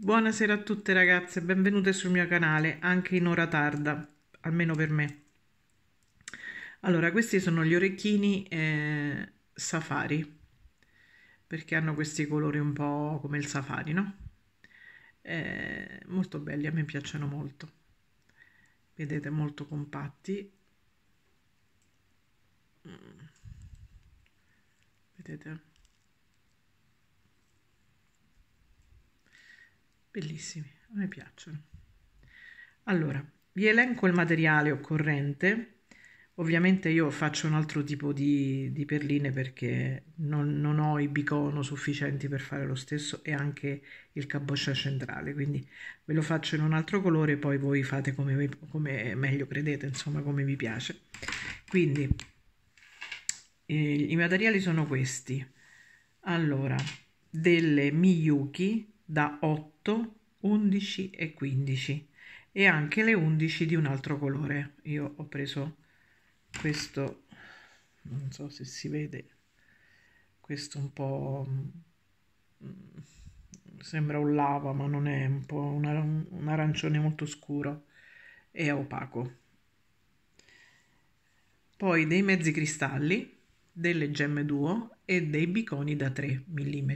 Buonasera a tutte ragazze, benvenute sul mio canale, anche in ora tarda, almeno per me. Allora, questi sono gli orecchini eh, safari, perché hanno questi colori un po' come il safari, no? Eh, molto belli, a me piacciono molto. Vedete, molto compatti. Mm. Vedete? bellissimi, a me piacciono. Allora, vi elenco il materiale occorrente. Ovviamente io faccio un altro tipo di, di perline perché non, non, ho i bicono sufficienti per fare lo stesso e anche il caboscia centrale, quindi ve lo faccio in un altro colore poi voi fate come, come meglio credete, insomma come vi piace. Quindi eh, i materiali sono questi. Allora, delle Miyuki da 8, 11 e 15 e anche le 11 di un altro colore. Io ho preso questo, non so se si vede, questo un po' mm, sembra un lava ma non è un po' una, un arancione molto scuro e opaco. Poi dei mezzi cristalli, delle gemme duo e dei biconi da 3 mm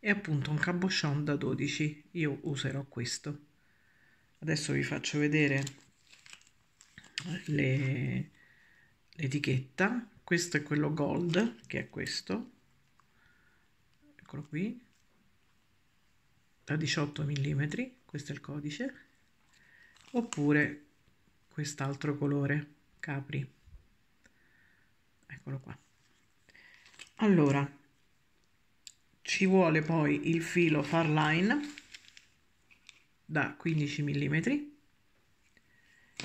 e appunto un cabochon da 12 io userò questo adesso vi faccio vedere le, l'etichetta questo è quello gold che è questo eccolo qui da 18 mm questo è il codice oppure quest'altro colore capri eccolo qua allora ci vuole poi il filo far da 15 mm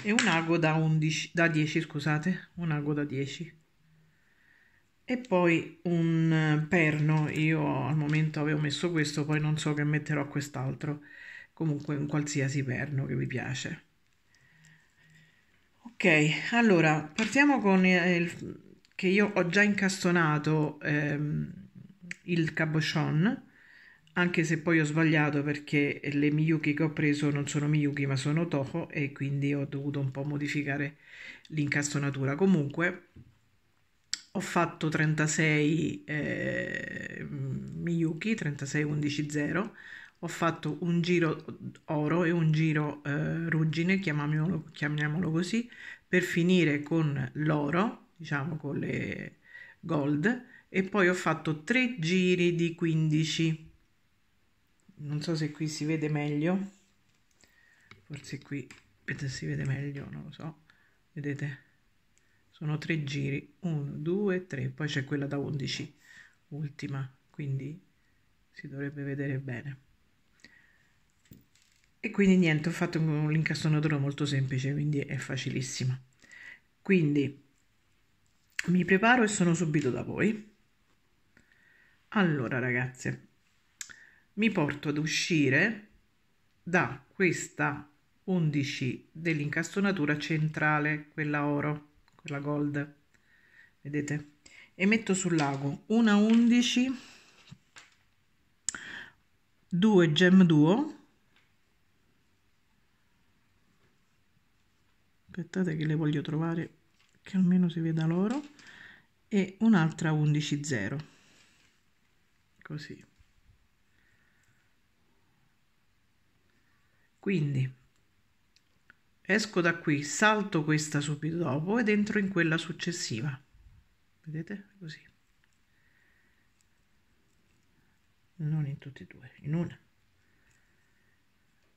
e un ago da, 11, da 10 scusate un ago da 10 e poi un perno io al momento avevo messo questo poi non so che metterò quest'altro comunque un qualsiasi perno che vi piace ok allora partiamo con il che io ho già incastonato ehm, il cabochon, anche se poi ho sbagliato perché le Miyuki che ho preso non sono Miyuki ma sono Toho e quindi ho dovuto un po' modificare l'incastonatura. Comunque ho fatto 36 eh, Miyuki, 36 11 0, ho fatto un giro oro e un giro eh, ruggine, chiamiamolo, chiamiamolo così, per finire con l'oro, diciamo con le gold e poi ho fatto tre giri di 15 non so se qui si vede meglio forse qui si vede meglio non lo so vedete sono tre giri 1 2 3 poi c'è quella da 11 ultima quindi si dovrebbe vedere bene e quindi niente ho fatto un incastonatura molto semplice quindi è facilissima quindi mi preparo e sono subito da voi allora, ragazze, mi porto ad uscire da questa 11 dell'incastonatura centrale, quella oro, quella gold, vedete? E metto sul lago una 11, 2 gem duo, aspettate che le voglio trovare che almeno si veda l'oro, e un'altra 11 0 così. Quindi esco da qui, salto questa subito dopo ed entro in quella successiva. Vedete? Così. Non in tutti e due, in una.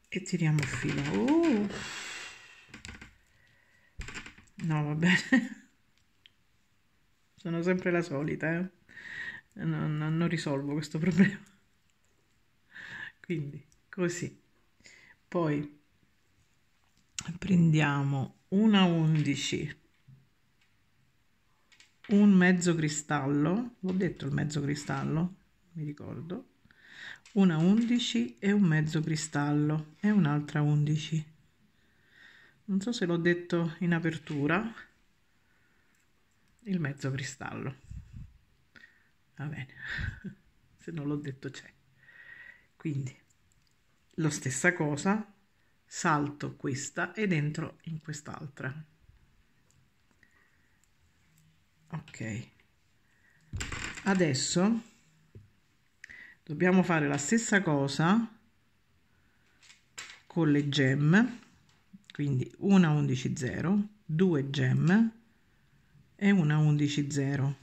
E tiriamo il filo. Uh. No, va bene. Sono sempre la solita, eh non, non risolvo questo problema. Quindi, così. Poi prendiamo una 11 un mezzo cristallo l'ho detto il mezzo cristallo mi ricordo una 11 e un mezzo cristallo e un'altra 11 non so se l'ho detto in apertura il mezzo cristallo va bene, se non l'ho detto c'è. Quindi, la stessa cosa, salto questa ed entro in quest'altra. Ok. Adesso dobbiamo fare la stessa cosa con le gemme, quindi una 11 0, 2 gemme e una 11 0.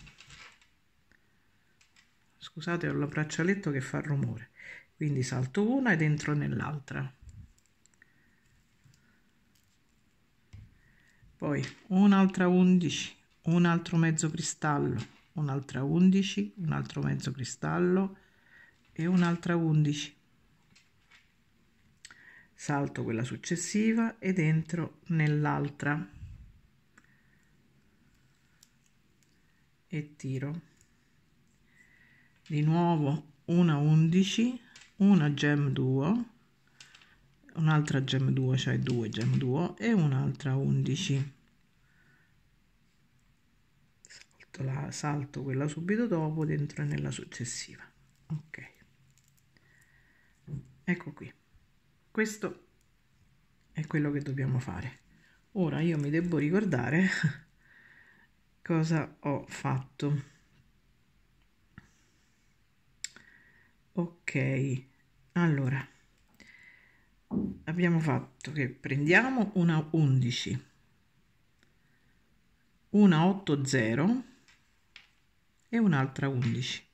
Scusate, ho il braccialetto che fa rumore. Quindi salto una ed entro nell'altra. Poi un'altra 11, un altro mezzo cristallo, un'altra 11, un altro mezzo cristallo e un'altra 11. Salto quella successiva ed entro nell'altra e tiro di nuovo una 11 una gem 2 un'altra gem 2 cioè 2 gem 2 e un'altra 11 salto, la, salto quella subito dopo dentro nella successiva ok ecco qui questo è quello che dobbiamo fare ora io mi devo ricordare cosa ho fatto ok allora abbiamo fatto che prendiamo una 11 una 80 e un'altra 11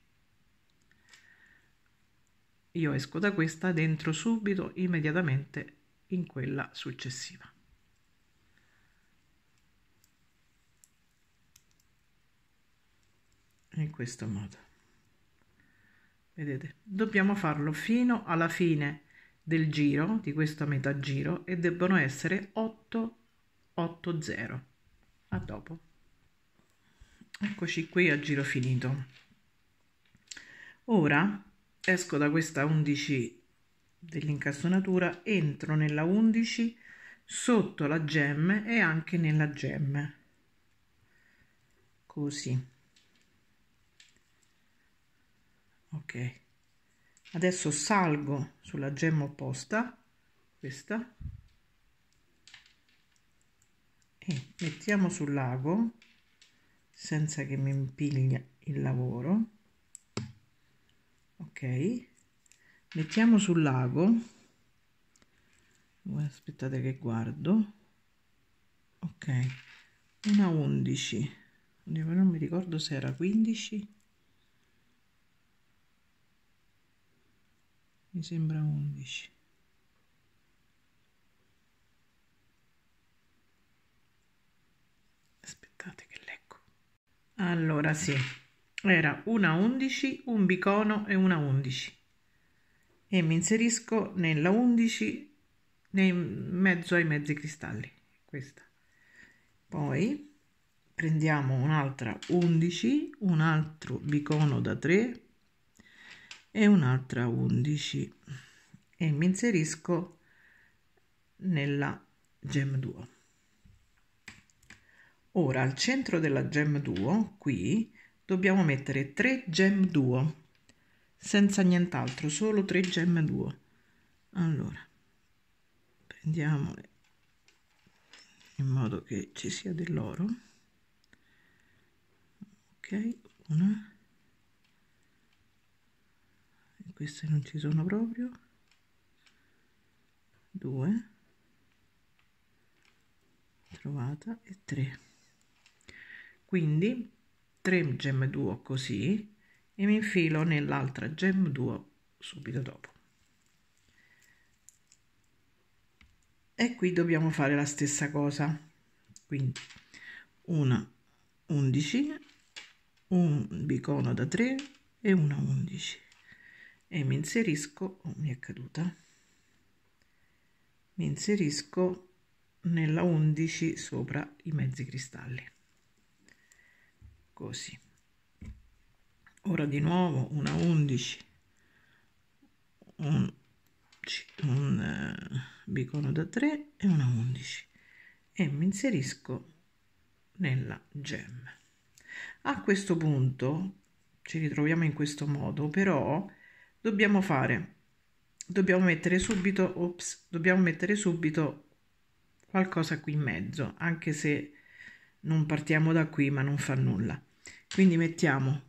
io esco da questa dentro subito immediatamente in quella successiva in questo modo vedete dobbiamo farlo fino alla fine del giro di questo metà giro e debbono essere 8 8 0 a dopo eccoci qui a giro finito ora esco da questa 11 dell'incastonatura entro nella 11 sotto la gemme e anche nella gemme così ok adesso salgo sulla gemma opposta questa e mettiamo sul lago senza che mi impiglia il lavoro ok mettiamo sul lago aspettate che guardo ok una 11 non mi ricordo se era 15 mi sembra 11 aspettate che leggo allora sì era una 11 un bicono e una 11 e mi inserisco nella 11 nel mezzo ai mezzi cristalli questa poi prendiamo un'altra 11 un altro bicono da 3 e un'altra 11 e mi inserisco nella gem 2 ora al centro della gem 2 qui dobbiamo mettere 3 gem 2 senza nient'altro solo 3 gem 2 allora prendiamole in modo che ci sia dell'oro ok una queste non ci sono proprio 2 trovata e 3 quindi 3 gem duo così e mi infilo nell'altra gem duo subito dopo e qui dobbiamo fare la stessa cosa quindi una 11 un bicono da 3 e una 11 e mi inserisco, oh, mi è caduta, mi inserisco nella 11 sopra i mezzi cristalli. Così. Ora di nuovo una 11, un, un uh, bicono da 3 e una 11 e mi inserisco nella gem. A questo punto ci ritroviamo in questo modo, però dobbiamo fare? Dobbiamo mettere subito, ops, dobbiamo mettere subito qualcosa qui in mezzo, anche se non partiamo da qui ma non fa nulla. Quindi mettiamo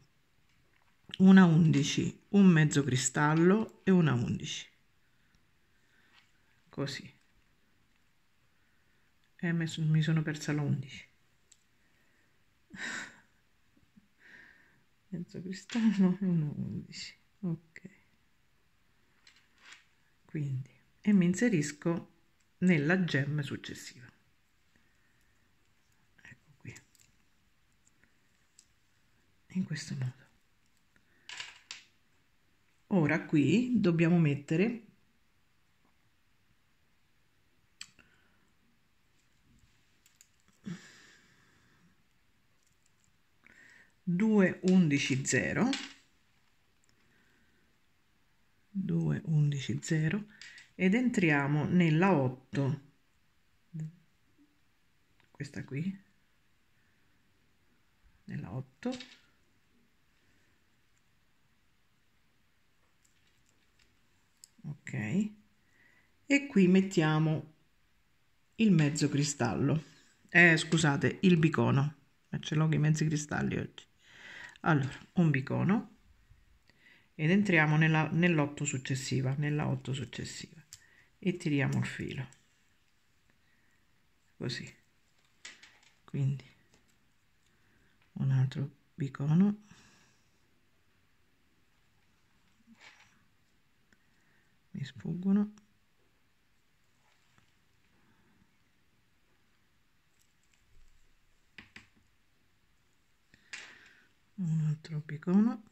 una 11, un mezzo cristallo e una 11. Così. E eh, mi sono persa la 11. mezzo cristallo e una 11. Ok quindi e mi inserisco nella gemma successiva ecco qui in questo modo ora qui dobbiamo mettere due undici zero 2, 11, 0 ed entriamo nella 8, questa qui, nella 8. Ok, e qui mettiamo il mezzo cristallo, eh, scusate, il bicono, ma ce l'ho che i mezzi cristalli oggi. Allora, un bicono ed entriamo nella, nell'otto successiva, nella 8 successiva e tiriamo il filo così quindi un altro bicono mi sfuggono un altro bicono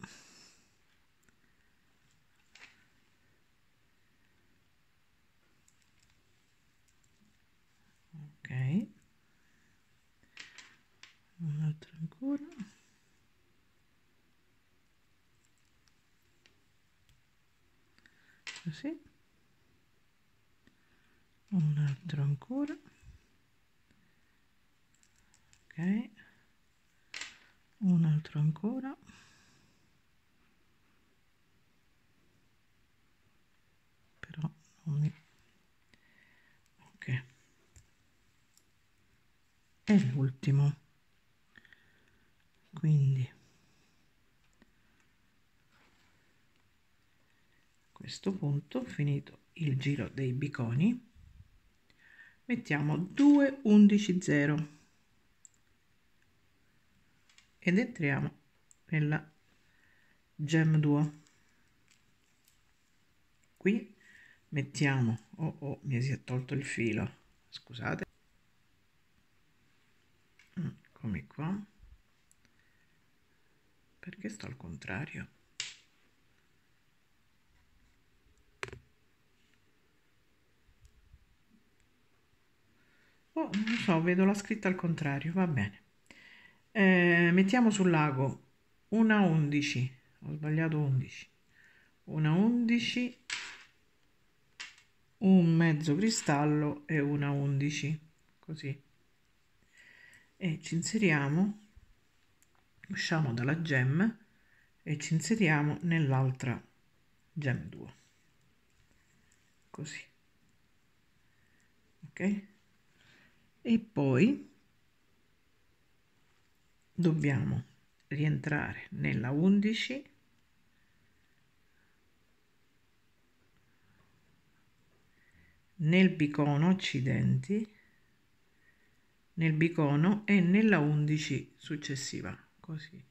ok un altro ancora così ah, un altro ancora ok un altro ancora però non mi e l'ultimo quindi a questo punto finito il giro dei biconi mettiamo 2 11 0 ed entriamo nella gem 2 qui mettiamo oh, oh mi si è tolto il filo scusate come qua perché sto al contrario oh, non so vedo la scritta al contrario va bene eh, mettiamo sul lago una 11 ho sbagliato 11 una 11 un mezzo cristallo e una 11 così e ci inseriamo, usciamo dalla gem e ci inseriamo nell'altra gem 2. Così. Ok? E poi dobbiamo rientrare nella 11 nel bicono occidenti nel bicono e nella 11 successiva così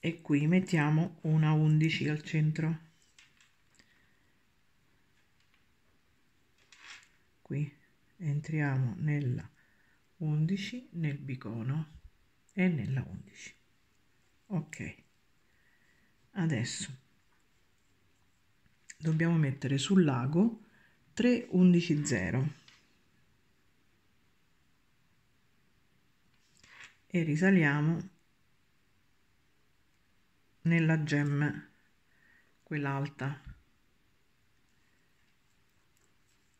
e qui mettiamo una 11 al centro qui entriamo nella 11 nel bicono e nella 11 ok adesso dobbiamo mettere sul lago 3 11 0 e risaliamo nella gem quell'alta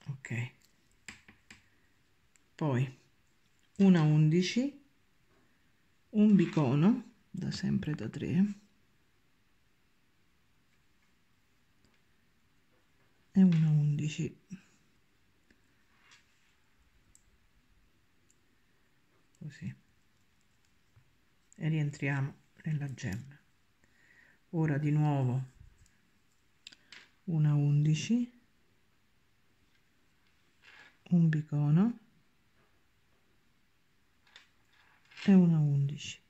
ok poi una 11 un bicono da sempre da 3 e una 11 così e rientriamo nella gemma ora di nuovo una 11 un bicono e una 11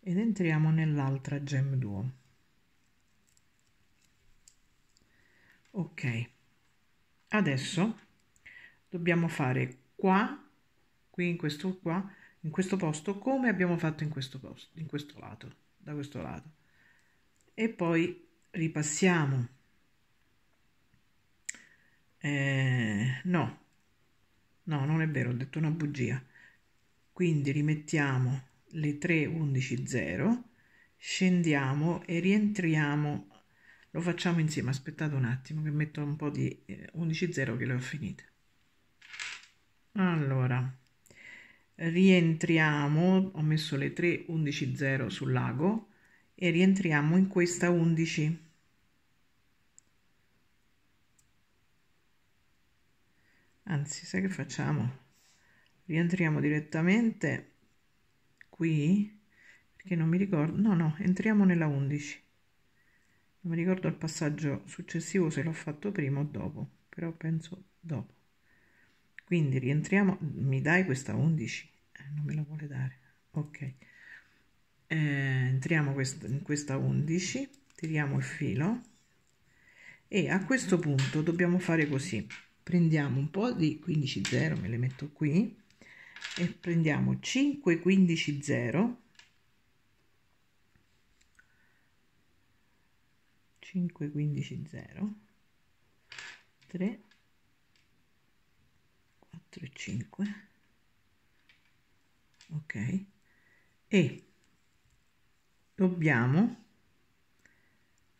ed entriamo nell'altra gem duo ok adesso dobbiamo fare qua qui in questo qua in questo posto come abbiamo fatto in questo posto, in questo lato, da questo lato. E poi ripassiamo. Eh, no, no, non è vero, ho detto una bugia. Quindi rimettiamo le 3 3.11.0, scendiamo e rientriamo. Lo facciamo insieme, aspettate un attimo che metto un po' di 11.0 eh, che le ho finite. Allora rientriamo, ho messo le 0 sul lago e rientriamo in questa 11. Anzi, sai che facciamo? Rientriamo direttamente qui perché non mi ricordo. No, no, entriamo nella 11. Non mi ricordo il passaggio successivo se l'ho fatto prima o dopo, però penso dopo. Quindi rientriamo, mi dai questa 11? Eh, non me la vuole dare, ok. Eh, entriamo quest in questa 11, tiriamo il filo e a questo punto dobbiamo fare così. Prendiamo un po' di 15 0, me le metto qui, e prendiamo 5 15 0 5 15 0 3 4 e 5 ok e dobbiamo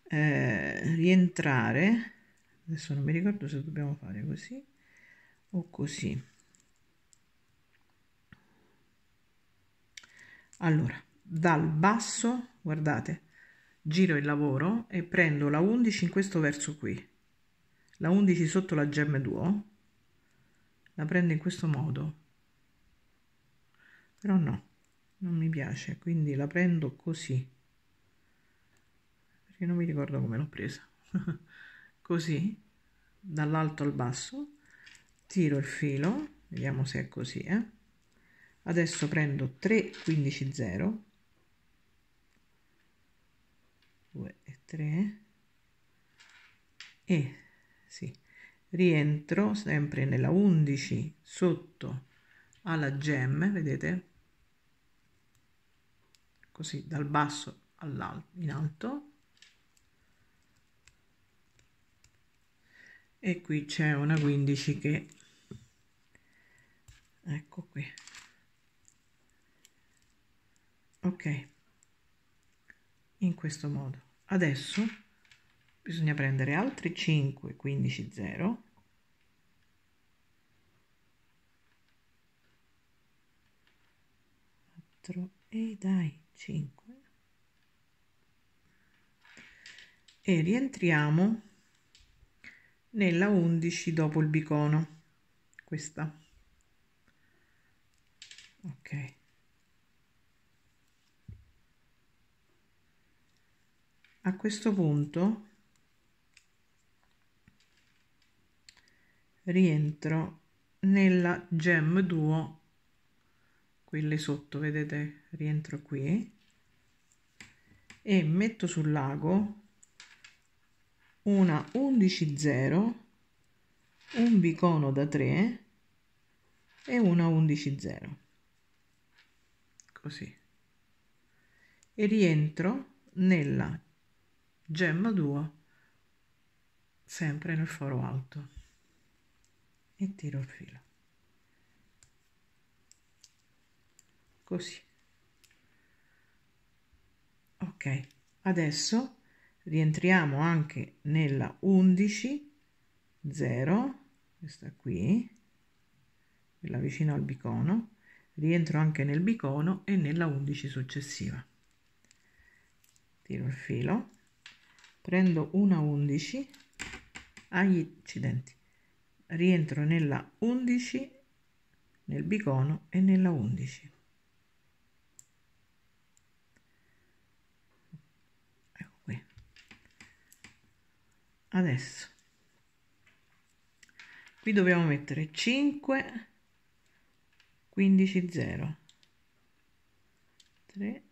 eh, rientrare adesso non mi ricordo se dobbiamo fare così o così allora dal basso guardate giro il lavoro e prendo la 11 in questo verso qui la 11 sotto la gemme 2 la prendo in questo modo però no non mi piace quindi la prendo così perché non mi ricordo come l'ho presa così dall'alto al basso tiro il filo vediamo se è così eh? adesso prendo 3 15 0 2 e 3 e sì rientro sempre nella 11 sotto alla gem vedete così dal basso all'alto in alto e qui c'è una 15 che ecco qui ok in questo modo adesso bisogna prendere altri 5 15 0 4 e dai 5 e rientriamo nella 11 dopo il bicono questa ok a questo punto rientro nella gem duo quelle sotto vedete rientro qui e metto sul lago una 11 0 un bicono da 3 e una 11 0 così e rientro nella gemma 2 sempre nel foro alto e tiro il filo così ok adesso rientriamo anche nella 11 0 questa qui la vicino al bicono rientro anche nel bicono e nella 11 successiva tiro il filo prendo una 11 agli incidenti rientro nella 11 nel bicono e nella 11 ecco qui adesso qui dobbiamo mettere 5 15 0 3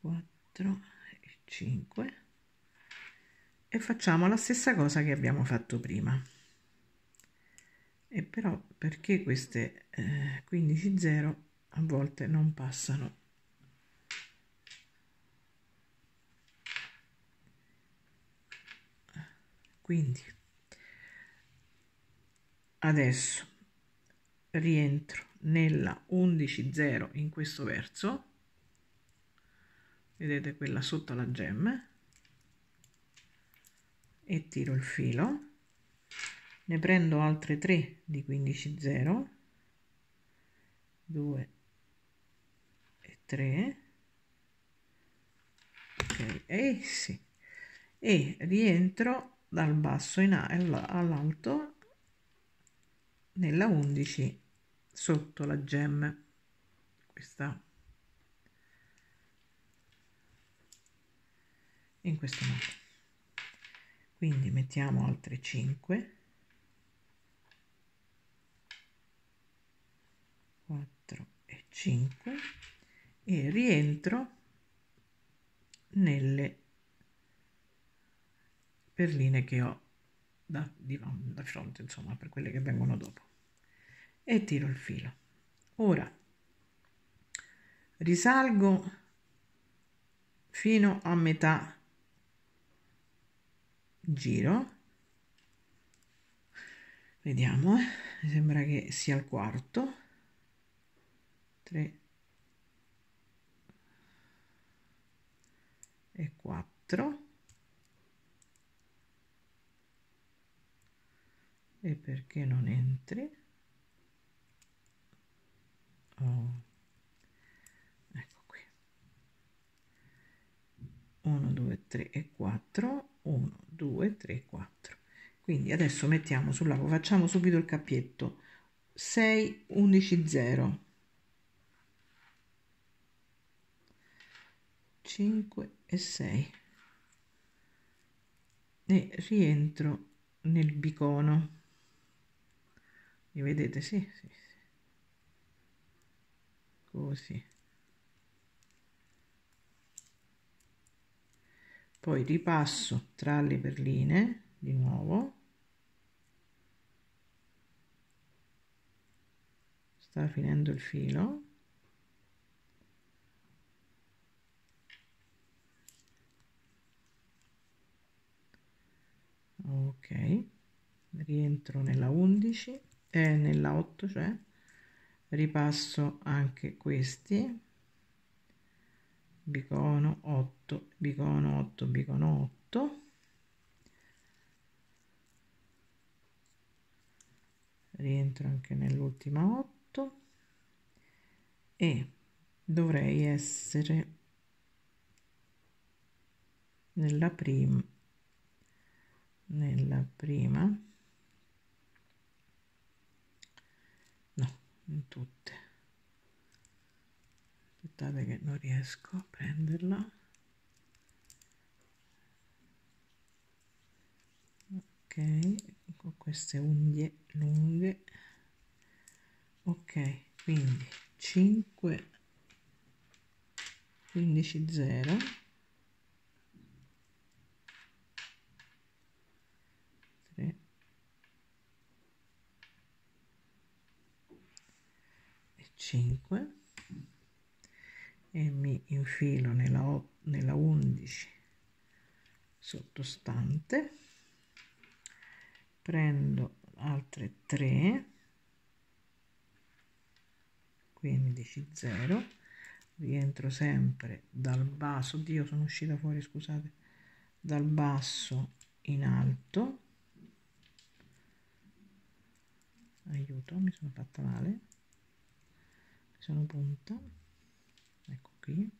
4 e 5 e facciamo la stessa cosa che abbiamo fatto prima e però perché queste eh, 15 0 a volte non passano quindi adesso rientro nella 11 0 in questo verso vedete quella sotto la gemma, e tiro il filo ne prendo altre 3 di 15 0 2 e 3 okay. e, sì. e rientro dal basso in all'alto nella 11 sotto la gem questa in questo modo quindi mettiamo altre 5 4 e 5 e rientro nelle perline che ho da, di, da fronte insomma per quelle che vengono dopo e tiro il filo ora risalgo fino a metà giro vediamo mi sembra che sia il quarto 3 e 4 e perché non entri oh. ecco qui 1 2 3 e 4 1 2 3 4 quindi adesso mettiamo sul lago facciamo subito il cappietto 6 11 0 5 e 6 e rientro nel bicono mi vedete sì, sì, sì. così poi ripasso tra le perline di nuovo sta finendo il filo ok rientro nella 11 e eh, nella 8 cioè ripasso anche questi bicono 8 bigono 8 bigono 8 rientro anche nell'ultima 8 e dovrei essere nella prima nella prima no in tutte aspettate che non riesco a prenderla ok con queste unghie lunghe ok quindi 5 15 0 3 e 5 e mi infilo nella, nella 11 sottostante prendo altre 3 15 0 rientro sempre dal basso dio sono uscita fuori scusate dal basso in alto aiuto mi sono fatta male mi sono punta qui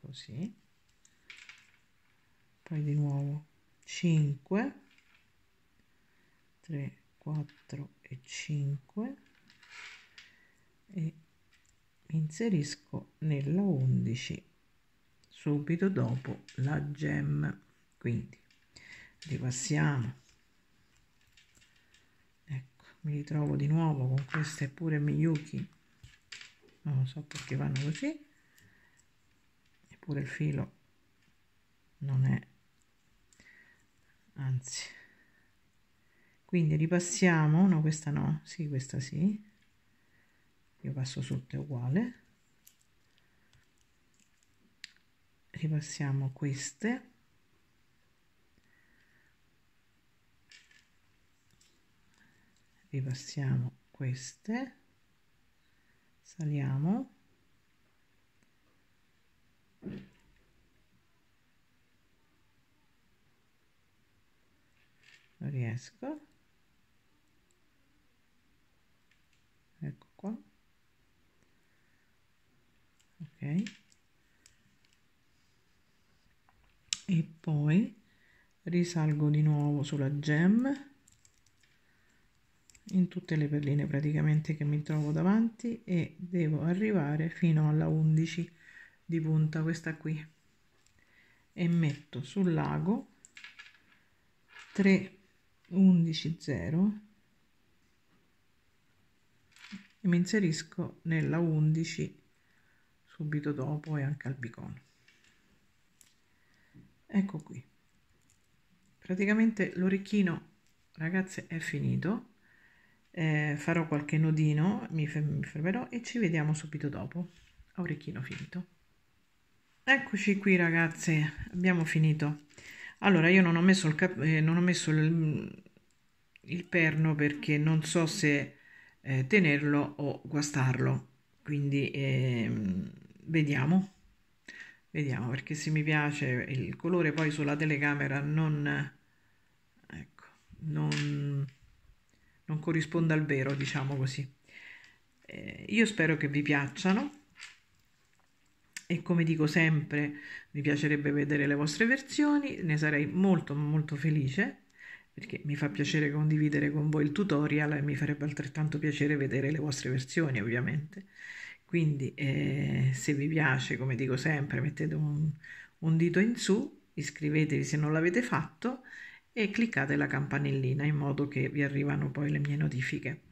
così poi di nuovo 5 3 4 e 5 e inserisco nella 11 subito dopo la gem quindi ripassiamo mi ritrovo di nuovo con queste pure Miyuki non lo so perché vanno così eppure il filo non è anzi quindi ripassiamo no questa no sì questa sì io passo sotto è uguale ripassiamo queste qui queste saliamo non riesco ecco qua ok e poi risalgo di nuovo sulla gem in tutte le perline praticamente che mi trovo davanti e devo arrivare fino alla 11 di punta questa qui e metto sul lago 3 11 0 e mi inserisco nella 11 subito dopo e anche al bicono ecco qui praticamente l'orecchino ragazze è finito eh, farò qualche nodino, mi, fermerò e ci vediamo subito dopo. orecchino finito. Eccoci qui ragazze, abbiamo finito. Allora, io non ho messo il, cap- eh, ho messo il, il perno perché non so se eh, tenerlo o guastarlo. Quindi ehm, vediamo vediamo perché se mi piace il colore poi sulla telecamera non ecco non non corrisponde al vero, diciamo così. Eh, io spero che vi piacciano e come dico sempre mi piacerebbe vedere le vostre versioni, ne sarei molto molto felice perché mi fa piacere condividere con voi il tutorial e mi farebbe altrettanto piacere vedere le vostre versioni ovviamente. Quindi eh, se vi piace, come dico sempre, mettete un, un dito in su, iscrivetevi se non l'avete fatto e cliccate la campanellina in modo che vi arrivano poi le mie notifiche.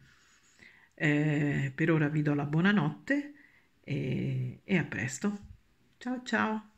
Eh, per ora vi do la buonanotte e, e a presto. Ciao ciao!